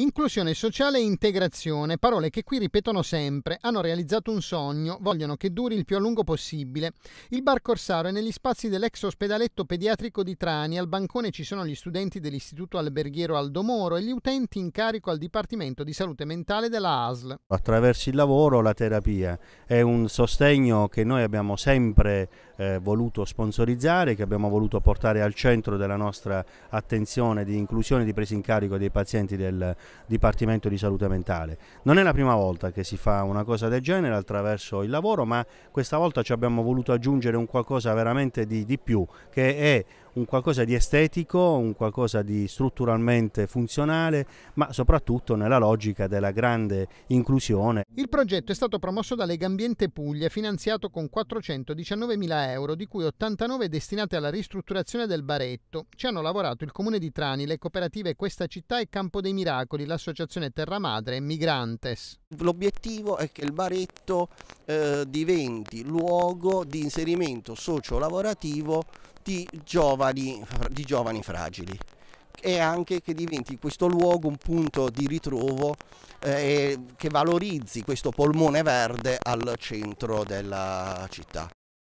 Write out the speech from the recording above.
Inclusione sociale e integrazione, parole che qui ripetono sempre, hanno realizzato un sogno, vogliono che duri il più a lungo possibile. Il bar Corsaro è negli spazi dell'ex ospedaletto pediatrico di Trani, al bancone ci sono gli studenti dell'Istituto Alberghiero Aldo Moro e gli utenti in carico al Dipartimento di Salute Mentale della ASL. Attraverso il lavoro la terapia è un sostegno che noi abbiamo sempre eh, voluto sponsorizzare, che abbiamo voluto portare al centro della nostra attenzione di inclusione e di presa in carico dei pazienti del Dipartimento di Salute Mentale. Non è la prima volta che si fa una cosa del genere attraverso il lavoro, ma questa volta ci abbiamo voluto aggiungere un qualcosa veramente di, di più, che è un qualcosa di estetico, un qualcosa di strutturalmente funzionale, ma soprattutto nella logica della grande inclusione. Il progetto è stato promosso da Lega Ambiente Puglia, finanziato con 419.000 euro, di cui 89 destinate alla ristrutturazione del baretto. Ci hanno lavorato il Comune di Trani, le cooperative Questa Città e Campo dei Miracoli, l'Associazione Terra Madre e Migrantes. L'obiettivo è che il baretto eh, diventi luogo di inserimento socio-lavorativo di giovani, di giovani fragili e anche che diventi questo luogo un punto di ritrovo eh, che valorizzi questo polmone verde al centro della città.